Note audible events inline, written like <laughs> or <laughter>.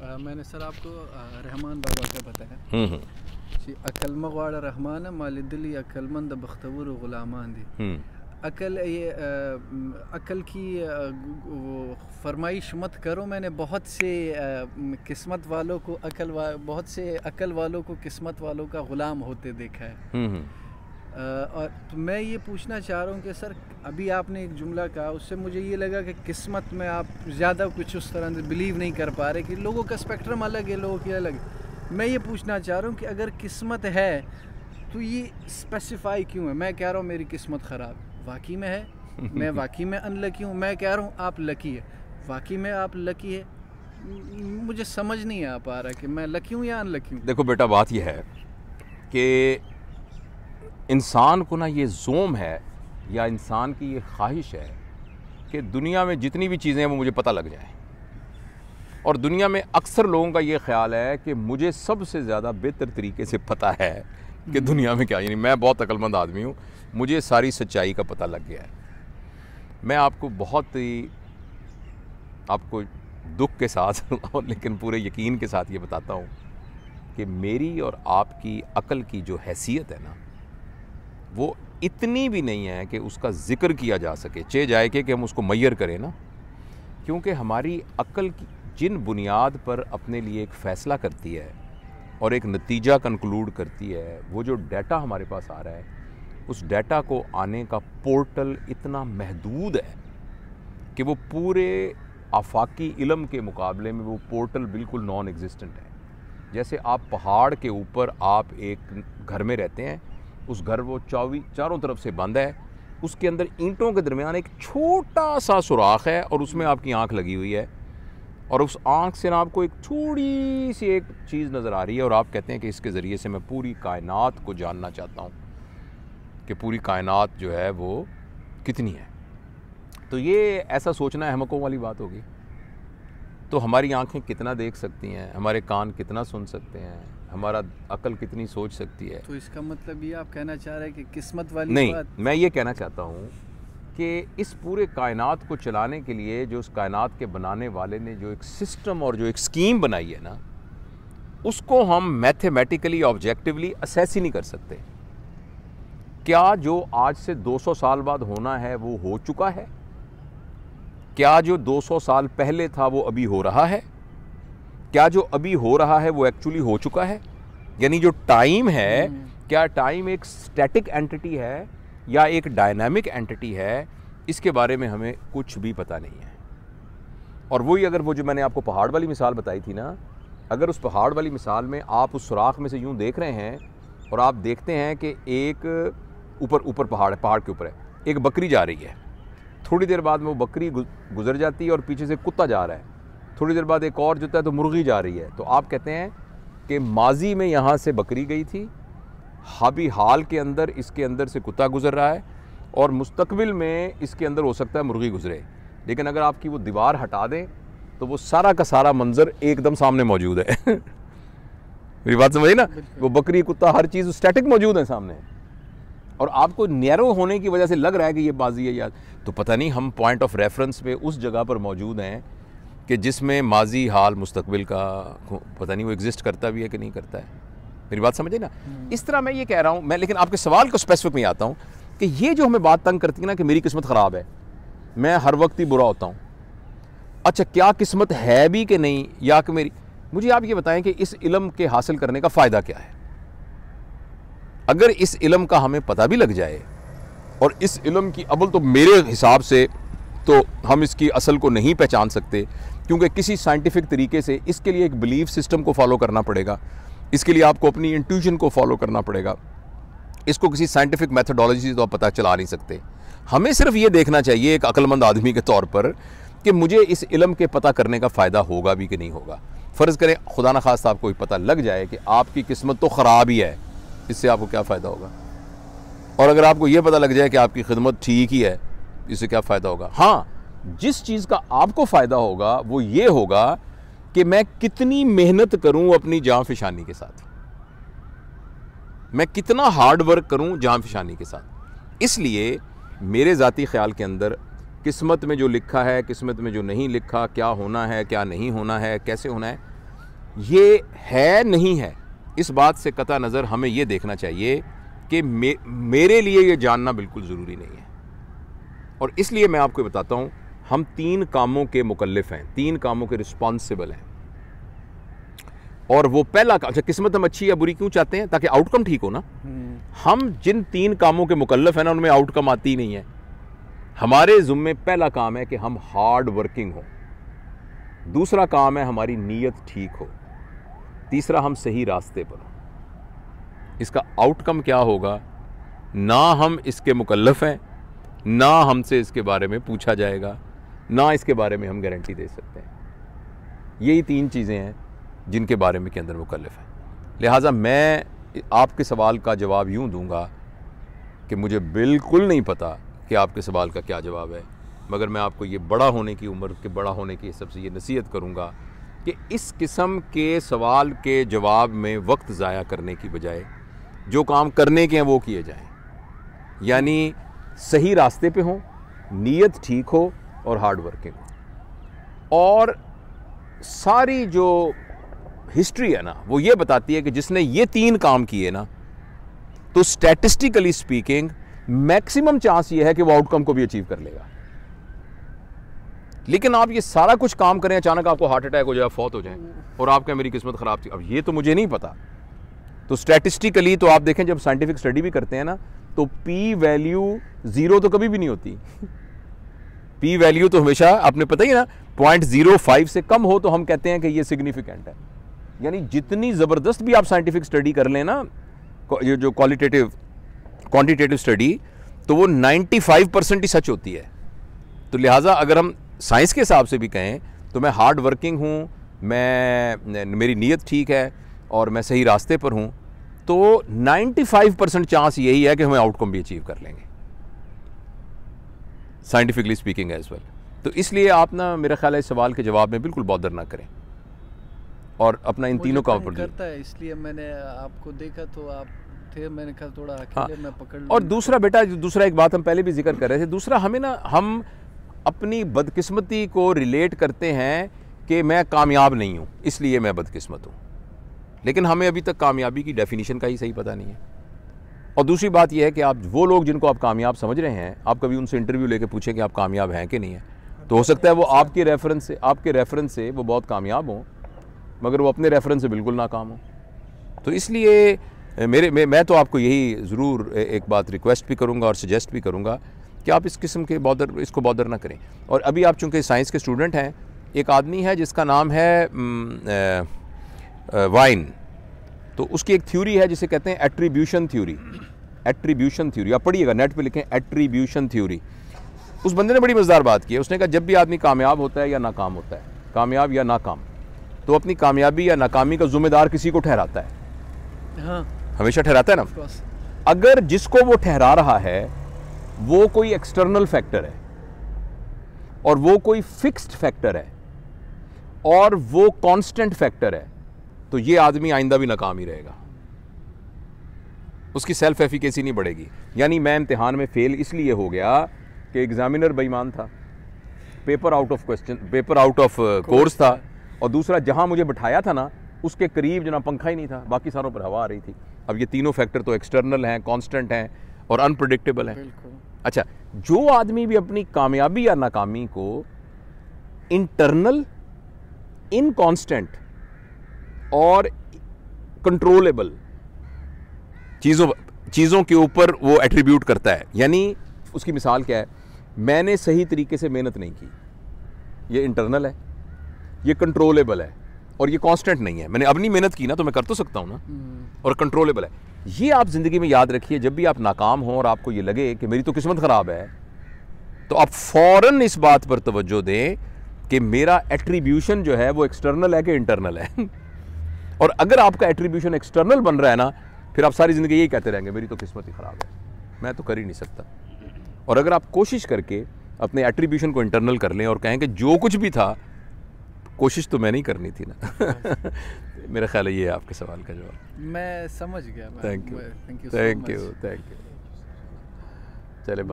मैंने सर आपको रहमान बाबा का बताया हम्म, हम्म। जी अकल मगवाड़ रहमान मालिदली अकलमंद बख्तवर गुलामान दी हम्म। अकल ये अकल की वो फरमाइश मत करो मैंने बहुत से किस्मत वालों को अकल वा, बहुत से अकल वालों को किस्मत वालों का ग़ुलाम होते देखा है और तो मैं ये पूछना चाह रहा हूँ कि सर अभी आपने एक जुमला कहा उससे मुझे ये लगा कि किस्मत में आप ज़्यादा कुछ उस तरह से बिलीव नहीं कर पा रहे कि लोगों का स्पेक्ट्रम अलग है लोगों की अलग मैं ये पूछना चाह रहा हूँ कि अगर किस्मत है तो ये स्पेसिफाई क्यों है मैं कह रहा हूँ मेरी किस्मत ख़राब वाकई में है <laughs> मैं वाकई में अनलकी हूँ मैं कह रहा हूँ आप लकी है वाकई में आप लकी है मुझे समझ नहीं आ पा रहा कि मैं लकी हूँ या अनलकी हूँ देखो बेटा बात यह है कि इंसान को ना ये जोम है या इंसान की ये ख्वाहिश है कि दुनिया में जितनी भी चीज़ें हैं वो मुझे पता लग जाए और दुनिया में अक्सर लोगों का ये ख्याल है कि मुझे सबसे ज़्यादा बेहतर तरीके से पता है कि हम्म। दुनिया में क्या यानी मैं बहुत अक्लमंद आदमी हूँ मुझे सारी सच्चाई का पता लग गया है मैं आपको बहुत ही आपको दुख के साथ <laughs> और लेकिन पूरे यकीन के साथ ये बताता हूँ कि मेरी और आपकी अकल की जो हैसियत है ना वो इतनी भी नहीं है कि उसका ज़िक्र किया जा सके चे जाए के कि हम उसको मैयर करें ना क्योंकि हमारी अक्ल जिन बुनियाद पर अपने लिए एक फ़ैसला करती है और एक नतीजा कंक्लूड करती है वो जो डाटा हमारे पास आ रहा है उस डाटा को आने का पोर्टल इतना महदूद है कि वो पूरे आफाकी इलम के मुकाबले में वो पोर्टल बिल्कुल नॉन एग्जिस्टेंट है जैसे आप पहाड़ के ऊपर आप एक घर में रहते हैं उस घर वो चौवी चारों तरफ से बंद है उसके अंदर ईंटों के दरमियान एक छोटा सा सुराख है और उसमें आपकी आंख लगी हुई है और उस आंख से ना आपको एक थोड़ी सी एक चीज़ नज़र आ रही है और आप कहते हैं कि इसके ज़रिए से मैं पूरी कायनात को जानना चाहता हूँ कि पूरी कायनात जो है वो कितनी है तो ये ऐसा सोचना अहमकों वाली बात होगी तो हमारी आंखें कितना देख सकती हैं हमारे कान कितना सुन सकते हैं हमारा अकल कितनी सोच सकती है तो इसका मतलब ये आप कहना चाह रहे हैं कि किस्मत वाली नहीं बात। मैं ये कहना चाहता हूँ कि इस पूरे कायनात को चलाने के लिए जो उस कायनात के बनाने वाले ने जो एक सिस्टम और जो एक स्कीम बनाई है ना उसको हम मैथमेटिकली ऑब्जेक्टिवली असेस ही नहीं कर सकते क्या जो आज से 200 साल बाद होना है वो हो चुका है क्या जो 200 साल पहले था वो अभी हो रहा है क्या जो अभी हो रहा है वो एक्चुअली हो चुका है यानी जो टाइम है हम्म। क्या टाइम एक स्टैटिक एंटिटी है या एक डायनामिक एंटिटी है इसके बारे में हमें कुछ भी पता नहीं है और वही अगर वो जो मैंने आपको पहाड़ वाली मिसाल बताई थी ना अगर उस पहाड़ वाली मिसाल में आप उस सुराख में से यूँ देख रहे हैं और आप देखते हैं कि एक ऊपर ऊपर पहाड़ है पहाड़ के ऊपर है एक बकरी जा रही है थोड़ी देर बाद में वो बकरी गुजर जाती है और पीछे से कुत्ता जा रहा है थोड़ी देर बाद एक और जो है तो मुर्गी जा रही है तो आप कहते हैं कि माजी में यहाँ से बकरी गई थी हाबी हाल के अंदर इसके अंदर से कुत्ता गुजर रहा है और मुस्तबिल में इसके अंदर हो सकता है मुर्गी गुजरे लेकिन अगर आपकी वो दीवार हटा दें तो वो सारा का सारा मंजर एकदम सामने मौजूद है मेरी <laughs> बात समझिए ना वो बकरी कुत्ता हर चीज़ स्टैटिक मौजूद है सामने और आपको नैरो होने की वजह से लग रहा है कि ये बाजी है यार तो पता नहीं हम पॉइंट ऑफ रेफरेंस पे उस जगह पर मौजूद हैं कि जिसमें माजी हाल मुस्तबिल का पता नहीं वो एग्जिस्ट करता भी है कि नहीं करता है मेरी बात समझे ना हम्म। इस तरह मैं ये कह रहा हूँ मैं लेकिन आपके सवाल को स्पेसिफिक में आता हूँ कि ये जो हमें बात तंग करती है ना कि मेरी किस्मत ख़राब है मैं हर वक्त ही बुरा होता हूँ अच्छा क्या किस्मत है भी कि नहीं या कि मेरी मुझे आप ये बताएं कि इस इलम के हासिल करने का फ़ायदा क्या है अगर इस इलम का हमें पता भी लग जाए और इस इलम की अबल तो मेरे हिसाब से तो हम इसकी असल को नहीं पहचान सकते क्योंकि किसी साइंटिफिक तरीके से इसके लिए एक बिलीफ सिस्टम को फॉलो करना पड़ेगा इसके लिए आपको अपनी इंट्यूशन को फॉलो करना पड़ेगा इसको किसी साइंटिफिक मैथडोलॉजी से तो आप पता चला नहीं सकते हमें सिर्फ ये देखना चाहिए एक अक्लमंद आदमी के तौर पर कि मुझे इस इलम के पता करने का फ़ायदा होगा भी कि नहीं होगा फ़र्ज़ करें खुदा न खास आपको पता लग जाए कि आपकी किस्मत तो ख़राब ही है इससे आपको क्या फ़ायदा होगा और अगर आपको ये पता लग जाए कि आपकी खिदमत ठीक ही है इससे क्या फ़ायदा होगा हाँ जिस चीज़ का आपको फ़ायदा होगा वो ये होगा कि मैं कितनी मेहनत करूं अपनी जान फिशानी के साथ मैं कितना हार्ड वर्क करूं जान फिशानी के साथ इसलिए मेरे ज़ाती ख्याल के अंदर किस्मत में जो लिखा है किस्मत में जो नहीं लिखा क्या होना है क्या नहीं होना है कैसे होना है ये है नहीं है इस बात से कता नज़र हमें ये देखना चाहिए कि मे, मेरे लिए ये जानना बिल्कुल ज़रूरी नहीं है और इसलिए मैं आपको बताता हूँ हम तीन कामों के मुकलफ हैं तीन कामों के रिस्पॉन्सिबल हैं और वो पहला काम अच्छा किस्मत हम अच्छी या बुरी क्यों चाहते हैं ताकि आउटकम ठीक हो ना हम्म। हम जिन तीन कामों के मुकलफ हैं ना उनमें आउटकम आती नहीं है हमारे जुम्मे पहला काम है कि हम हार्ड वर्किंग हो दूसरा काम है हमारी नीयत ठीक हो तीसरा हम सही रास्ते पर हो इसका आउटकम क्या होगा ना हम इसके मुकलफ हैं ना हमसे इसके बारे में पूछा जाएगा ना इसके बारे में हम गारंटी दे सकते हैं यही तीन चीज़ें हैं जिनके बारे में के अंदर मुकलफ है लिहाजा मैं आपके सवाल का जवाब यूँ दूँगा कि मुझे बिल्कुल नहीं पता कि आपके सवाल का क्या जवाब है मगर मैं आपको ये बड़ा होने की उम्र के बड़ा होने के हिसाब से ये नसीहत करूँगा कि इस किस्म के सवाल के जवाब में वक्त ज़ाया करने की बजाय जो काम करने के हैं वो किए जाएँ यानी सही रास्ते पे हों नीयत ठीक हो और हार्ड वर्किंग हो और सारी जो हिस्ट्री है ना वो ये बताती है कि जिसने ये तीन काम किए ना तो स्टैटिस्टिकली स्पीकिंग मैक्सिमम चांस ये है कि वो आउटकम को भी अचीव कर लेगा लेकिन आप ये सारा कुछ काम करें अचानक आपको हार्ट अटैक हो जाए फौत हो जाए और आपका मेरी किस्मत ख़राब थी अब ये तो मुझे नहीं पता तो स्टैटिस्टिकली तो आप देखें जब साइंटिफिक स्टडी भी करते हैं ना तो पी वैल्यू ज़ीरो तो कभी भी नहीं होती पी वैल्यू तो हमेशा आपने पता ही ना पॉइंट जीरो फाइव से कम हो तो हम कहते हैं कि ये सिग्निफिकेंट है यानी जितनी ज़बरदस्त भी आप साइंटिफिक स्टडी कर लें ना ये जो क्वालिटेटिव क्वांटिटेटिव स्टडी तो वो 95 परसेंट ही सच होती है तो लिहाजा अगर हम साइंस के हिसाब से भी कहें तो मैं हार्ड वर्किंग हूँ मैं मेरी नीयत ठीक है और मैं सही रास्ते पर हूँ तो 95 परसेंट चांस यही है कि हमें आउटकम भी अचीव कर लेंगे साइंटिफिकली स्पीकिंग एज वेल तो इसलिए आप ना मेरा ख्याल है इस सवाल के जवाब में बिल्कुल बॉदर ना करें और अपना इन तीनों का पर करता है इसलिए मैंने आपको देखा तो आप थे मैंने कहा थोड़ा हाँ। मैं पकड़ और दूसरा बेटा दूसरा एक बात हम पहले भी जिक्र कर रहे थे दूसरा हमें ना हम अपनी बदकिस्मती को रिलेट करते हैं कि मैं कामयाब नहीं हूँ इसलिए मैं बदकिस्मत हूँ लेकिन हमें अभी तक कामयाबी की डेफिनेशन का ही सही पता नहीं है और दूसरी बात यह है कि आप वो लोग जिनको आप कामयाब समझ रहे हैं आप कभी उनसे इंटरव्यू लेके पूछें कि आप कामयाब हैं कि नहीं है तो हो सकता है वो आपके रेफरेंस से आपके रेफरेंस से वो बहुत कामयाब हों मगर वो अपने रेफरेंस से बिल्कुल नाकाम हों तो इसलिए मेरे मैं, मैं तो आपको यही ज़रूर एक बात रिक्वेस्ट भी करूँगा और सजेस्ट भी करूँगा कि आप इस किस्म के बॉदर इसको बॉदर ना करें और अभी आप चूँकि साइंस के स्टूडेंट हैं एक आदमी है जिसका नाम है वाइन तो उसकी एक थ्योरी है जिसे कहते हैं एट्रीब्यूशन थ्योरी एट्रीब्यूशन थ्योरी आप पढ़िएगा नेट पे लिखें एट्रीब्यूशन थ्योरी उस बंदे ने बड़ी मज़ेदार बात की है उसने कहा जब भी आदमी कामयाब होता है या नाकाम होता है कामयाब या नाकाम तो अपनी कामयाबी या नाकामी का जिम्मेदार किसी को ठहराता है हाँ। हमेशा ठहराता है ना अगर जिसको वो ठहरा रहा है वो कोई एक्सटर्नल फैक्टर है और वो कोई फिक्स्ड फैक्टर है और वो कांस्टेंट फैक्टर है तो ये आदमी आइंदा भी नाकाम ही रहेगा उसकी सेल्फ एफिकेसी नहीं बढ़ेगी यानी मैं इम्तिहान में फ़ेल इसलिए हो गया कि एग्ज़ामिनर बेईमान था paper out of question paper out of course था और दूसरा जहां मुझे बिठाया था ना उसके करीब जना पंखा ही नहीं था बाकी सारों पर हवा आ रही थी अब ये तीनों फैक्टर तो एक्सटर्नल हैं कॉन्स्टेंट हैं और अनप्रडिक्टेबल हैं अच्छा जो आदमी भी अपनी कामयाबी या नाकामी को इंटरनल इनकॉन्स्टेंट और कंट्रोलेबल चीज़ों चीज़ों के ऊपर वो एट्रीब्यूट करता है यानी उसकी मिसाल क्या है मैंने सही तरीके से मेहनत नहीं की ये इंटरनल है ये कंट्रोलेबल है और ये कांस्टेंट नहीं है मैंने अपनी मेहनत की ना तो मैं कर तो सकता हूँ ना हम्म। और कंट्रोलेबल है ये आप ज़िंदगी में याद रखिए जब भी आप नाकाम हों और आपको ये लगे कि मेरी तो किस्मत ख़राब है तो आप फ़ौर इस बात पर तवज्जो दें कि मेरा एट्रीब्यूशन जो है वो एक्सटर्नल है कि इंटरनल है <laughs> और अगर आपका एट्रीब्यूशन एक्सटर्नल बन रहा है ना फिर आप सारी ज़िंदगी यही कहते रहेंगे मेरी तो किस्मत ही ख़राब है मैं तो कर ही नहीं सकता और अगर आप कोशिश करके अपने एट्रीब्यूशन को इंटरनल कर लें और कहें कि जो कुछ भी था कोशिश तो मैंने ही करनी थी ना <laughs> मेरा ख्याल है ये आपके सवाल का जवाब मैं समझ गया thank you thank you thank you चले